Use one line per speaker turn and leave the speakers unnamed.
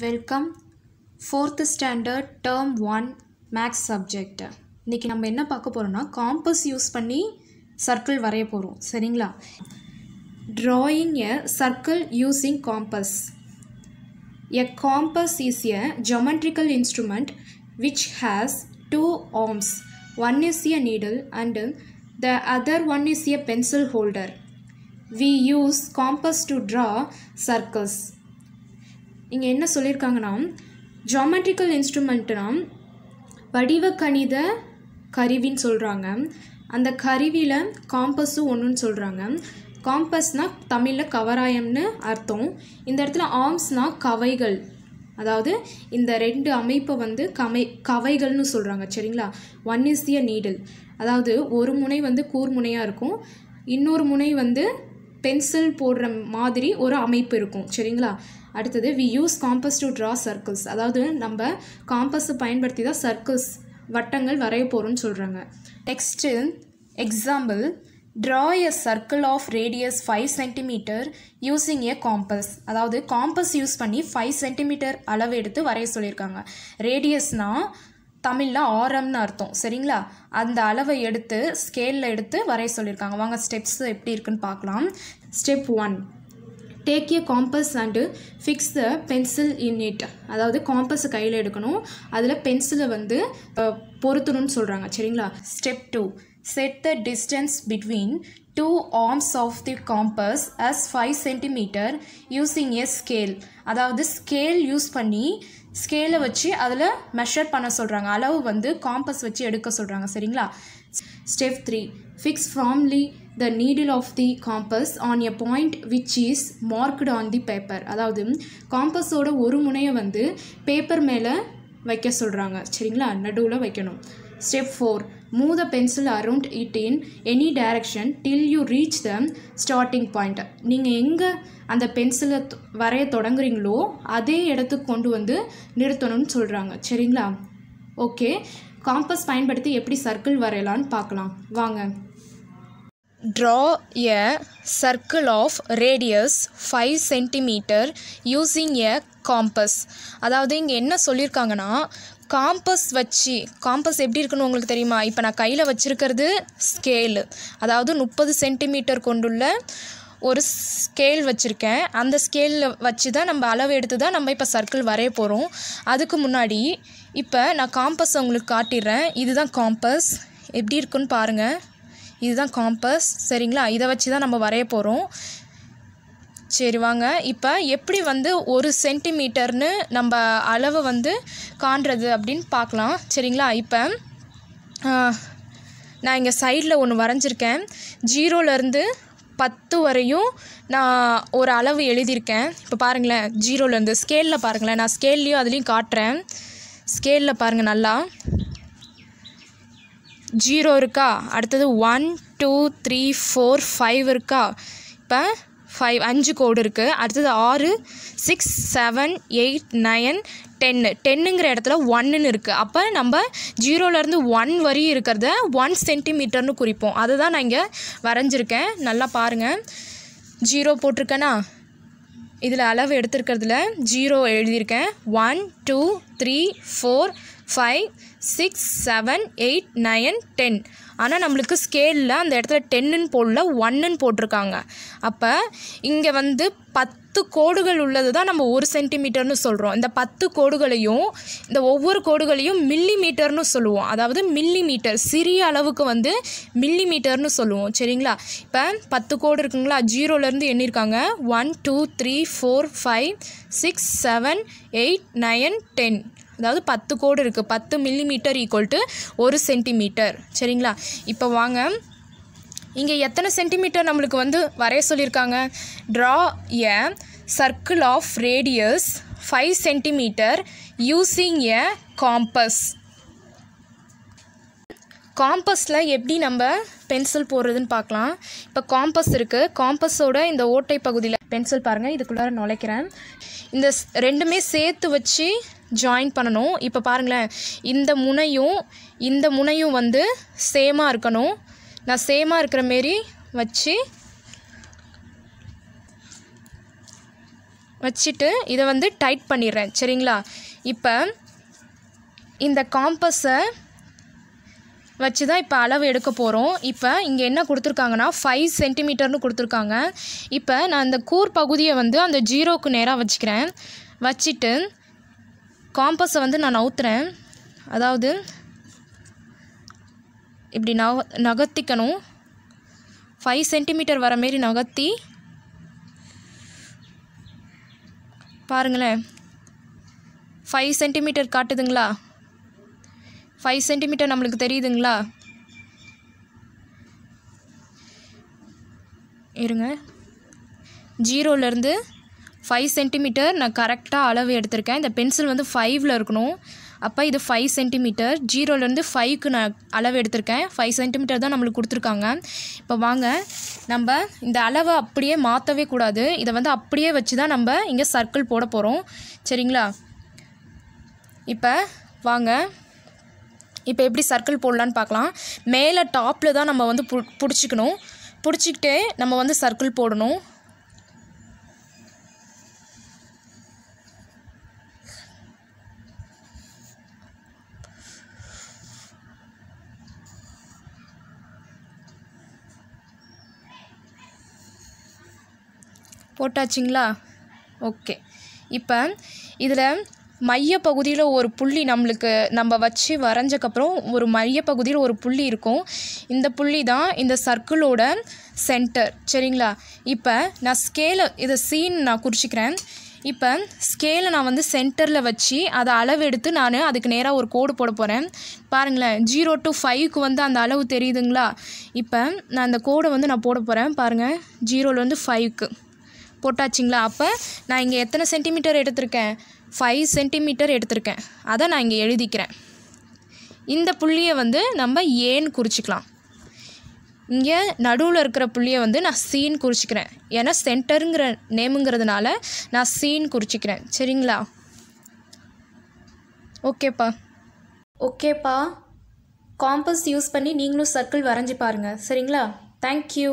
Welcome fourth standard term one maths subject இன்றைக்கி நம்ம என்ன பார்க்க போகிறோம்னா காம்பஸ் யூஸ் பண்ணி சர்க்கிள் வரைய போகிறோம் சரிங்களா drawing a circle using compass a compass is a geometrical instrument which has two arms one is a needle and the other one is a pencil holder we use compass to draw circles இங்கே என்ன சொல்லியிருக்காங்கன்னா geometrical இன்ஸ்ட்ருமெண்ட்டுனா வடிவ கணித கருவின்னு சொல்கிறாங்க அந்த கருவியில் காம்பஸும் ஒன்றுன்னு சொல்கிறாங்க காம்பஸ்னால் தமிழில் கவராயம்னு அர்த்தம் இந்த இடத்துல ஆர்ம்ஸ்னால் கவைகள் அதாவது இந்த ரெண்டு அமைப்பை வந்து கமை கவைகள்னு சொல்கிறாங்க சரிங்களா ஒன் இஸ் திய நீடில் அதாவது ஒரு முனை வந்து கூர்முனையாக இருக்கும் இன்னொரு முனை வந்து பென்சில் போடுற மாதிரி ஒரு அமைப்பு இருக்கும் சரிங்களா அடுத்தது we use compass to draw circles அதாவது நம்ம காம்பஸை பயன்படுத்தி தான் சர்க்கிள்ஸ் வட்டங்கள் வரைய போகிறோம்னு சொல்கிறாங்க next example draw a circle of radius five centimetre using a compass அதாவது காம்பஸ் யூஸ் பண்ணி ஃபைவ் சென்டிமீட்டர் அளவு எடுத்து வரைய சொல்லியிருக்காங்க ரேடியஸ்னால் தமிழில் ஆரம்னு அர்த்தம் சரிங்களா அந்த அளவை எடுத்து ஸ்கேலில் எடுத்து வரைய சொல்லியிருக்காங்க வாங்க ஸ்டெப்ஸ் எப்படி இருக்குன்னு பார்க்கலாம் step one take a compass and fix the pencil in it அதாவது காம்பஸை கையில் எடுக்கணும் அதில் பென்சிலை வந்து பொருத்தணும்னு சொல்கிறாங்க சரிங்களா step two set the distance between two arms of the compass as five centimetre using a scale அதாவது ஸ்கேல் யூஸ் பண்ணி ஸ்கேலை வச்சு அதில் மெஷர் பண்ண சொல்கிறாங்க அளவு வந்து காம்பஸ் வச்சு எடுக்க சொல்கிறாங்க சரிங்களா step three fix firmly the needle of the compass on a point which is marked on the paper அதாவது காம்பஸோட ஒரு முனையை வந்து பேப்பர் மேலே வைக்க சொல்கிறாங்க சரிங்களா நடுவில் வைக்கணும் step four Move the pencil around it in any direction till you reach the starting point. நீங்கள் எங்கே அந்த பென்சிலை வரைய தொடங்குறீங்களோ அதே இடத்துக்கு கொண்டு வந்து நிறுத்தணும்னு சொல்கிறாங்க சரிங்களா ஓகே காம்பஸ் பயன்படுத்தி எப்படி சர்க்கிள் வரையலான்னு பார்க்கலாம் வாங்க draw a circle of radius five centimetre using a compass அதாவது இங்கே என்ன சொல்லியிருக்காங்கன்னா காம்பஸ் வச்சு காம்பஸ் எப்படி இருக்குன்னு உங்களுக்கு தெரியுமா இப்போ நான் கையில் வச்சுருக்கிறது ஸ்கேலு அதாவது முப்பது சென்டிமீட்டர் கொண்டுள்ள ஒரு ஸ்கேல் வச்சுருக்கேன் அந்த ஸ்கேலில் வச்சு தான் நம்ம அளவு எடுத்து தான் நம்ம இப்போ சர்க்கிள் வரைய போகிறோம் அதுக்கு முன்னாடி இப்போ நான் காம்பஸ் உங்களுக்கு காட்டிடுறேன் இதுதான் காம்பஸ் எப்படி இருக்குன்னு பாருங்கள் இதுதான் காம்பஸ் சரிங்களா இதை வச்சு தான் நம்ம வரைய போகிறோம் சரி வாங்க இப்போ எப்படி வந்து ஒரு சென்டிமீட்டர்னு நம்ம அளவு வந்து காண்றது அப்படின்னு பார்க்கலாம் சரிங்களா இப்போ நான் இங்கே சைடில் ஒன்று வரைஞ்சிருக்கேன் ஜீரோலேருந்து பத்து வரையும் நான் ஒரு அளவு எழுதியிருக்கேன் இப்போ பாருங்களேன் ஜீரோலேருந்து ஸ்கேலில் பாருங்களேன் நான் ஸ்கேல்லையும் அதுலேயும் காட்டுறேன் ஸ்கேலில் பாருங்கள் நல்லா ஜீரோ இருக்கா அடுத்தது one two three four five இருக்கா இப்போ ஃபைவ் அஞ்சு கோடு இருக்குது அடுத்தது ஆறு six seven eight nine ten டென்னுங்கிற இடத்துல ஒன்றுன்னு இருக்குது அப்போ நம்ம ஜீரோலேருந்து ஒன் வரி இருக்கிறத ஒன் சென்டிமீட்டர்னு குறிப்போம் அதுதான் நான் இங்கே வரைஞ்சிருக்கேன் நல்லா பாருங்கள் ஜீரோ போட்டிருக்கேனா இதில் அளவு எடுத்துருக்கிறதுல ஜீரோ எழுதியிருக்கேன் one two three four five six seven eight nine ten ஆனால் நம்மளுக்கு ஸ்கேலில் அந்த இடத்துல டென்னுன்னு போடல ஒன்னுன்னு போட்டிருக்காங்க அப்போ இங்கே வந்து பத்து கோடுகள் உள்ளது தான் நம்ம ஒரு சென்டிமீட்டர்னு சொல்கிறோம் இந்த பத்து கோடுகளையும் இந்த ஒவ்வொரு கோடுகளையும் மில்லி மீட்டர்னு சொல்லுவோம் அதாவது மில்லி மீட்டர் சிறிய அளவுக்கு வந்து மில்லி மீட்டர்னு சொல்லுவோம் சரிங்களா இப்போ பத்து கோடு இருக்குங்களா ஜீரோலேருந்து எண்ணிருக்காங்க one two three four five six seven eight nine ten அதாவது பத்து கோடு இருக்குது பத்து மில்லிமீட்டர் ஈக்குவல் டு ஒரு சென்டிமீட்டர் சரிங்களா இப்போ வாங்க இங்கே எத்தனை சென்டிமீட்டர் நம்மளுக்கு வந்து வரைய சொல்லியிருக்காங்க draw a circle of radius five centimetre using a compass காம்பஸில் எப்படி நம்ம பென்சில் போடுறதுன்னு பார்க்கலாம் இப்போ காம்பஸ் இருக்குது காம்பஸோட இந்த ஓட்டை பகுதியில் பென்சில் பாருங்கள் இதுக்குள்ளார நுழைக்கிறேன் இந்த ரெண்டுமே சேர்த்து வச்சு ஜாயின் பண்ணணும் இப்போ பாருங்களேன் இந்த முனையும் இந்த முனையும் வந்து சேமாக இருக்கணும் நான் சேமாக இருக்கிற மாரி வச்சு வச்சுட்டு இதை வந்து டைட் பண்ணிடுறேன் சரிங்களா இப்போ இந்த காம்பஸை வச்சு தான் இப்போ அளவு எடுக்க போகிறோம் இப்போ இங்கே என்ன கொடுத்துருக்காங்கன்னா ஃபைவ் சென்டிமீட்டர்னு கொடுத்துருக்காங்க இப்போ நான் அந்த கூர் பகுதியை வந்து அந்த ஜீரோவுக்கு நேராக வச்சுக்கிறேன் வச்சுட்டு காம்பஸை வந்து நான் நவுத்துறேன் அதாவது இப்படி நக நகர்த்திக்கணும் ஃபைவ் சென்டிமீட்டர் வர மாரி நகர்த்தி பாருங்களேன் ஃபைவ் சென்டிமீட்டர் காட்டுதுங்களா ஃபைவ் சென்டிமீட்டர் நம்மளுக்கு தெரியுதுங்களா இருங்க ஜீரோலேருந்து ஃபைவ் சென்டிமீட்டர் நான் கரெக்டாக அளவு எடுத்திருக்கேன் இந்த பென்சில் வந்து ஃபைவ்ல இருக்கணும் அப்போ இது ஃபைவ் சென்டிமீட்டர் ஜீரோலேருந்து ஃபைவ்க்கு நான் அளவு எடுத்திருக்கேன் ஃபைவ் சென்டிமீட்டர் தான் நம்மளுக்கு கொடுத்துருக்காங்க இப்போ வாங்க நம்ம இந்த அளவை அப்படியே மாற்றவே கூடாது இதை வந்து அப்படியே வச்சு தான் நம்ம இங்கே சர்க்கிள் போட போகிறோம் சரிங்களா இப்போ வாங்க இப்போ எப்படி சர்க்கிள் போடலான்னு பார்க்கலாம் மேலே டாப்பில் தான் நம்ம வந்து பு பிடிச்சிக்கணும் பிடிச்சிக்கிட்டே நம்ம வந்து சர்க்கிள் போடணும் போட்டாச்சிங்களா ஓகே இப்போ இதில் மையப்பகுதியில் ஒரு புள்ளி நம்மளுக்கு நம்ம வச்சு வரைஞ்சக்கப்புறம் ஒரு மையப்பகுதியில் ஒரு புள்ளி இருக்கும் இந்த புள்ளி தான் இந்த சர்க்கிளோட சென்டர் சரிங்களா இப்போ நான் ஸ்கேலை இதை சீன் நான் குறிச்சிக்கிறேன் இப்போ ஸ்கேலை நான் வந்து சென்டரில் வச்சு அதை அளவு எடுத்து நான் அதுக்கு நேராக ஒரு கோடு போட போகிறேன் பாருங்களேன் ஜீரோ டு ஃபைவ்க்கு வந்து அந்த அளவு தெரியுதுங்களா இப்போ நான் அந்த கோடை வந்து நான் போட போகிறேன் பாருங்கள் வந்து ஃபைவ்க்கு போட்டாச்சிங்களா அப்போ நான் இங்கே எத்தனை சென்டிமீட்டர் எடுத்திருக்கேன் ஃபைவ் சென்டிமீட்டர் எடுத்திருக்கேன் அதை நான் இங்கே எழுதிக்கிறேன் இந்த புள்ளியை வந்து நம்ம ஏன்னு குறிச்சிக்கலாம் இங்கே நடுவில் இருக்கிற புள்ளியை வந்து நான் சீன் குறிச்சிக்கிறேன் ஏன்னா சென்டருங்கிற நேமுங்கிறதுனால நான் சீன் குறிச்சிக்கிறேன் சரிங்களா ஓகேப்பா ஓகேப்பா காம்பஸ் யூஸ் பண்ணி நீங்களும் சர்க்கிள் வரைஞ்சி பாருங்கள் சரிங்களா தேங்க்யூ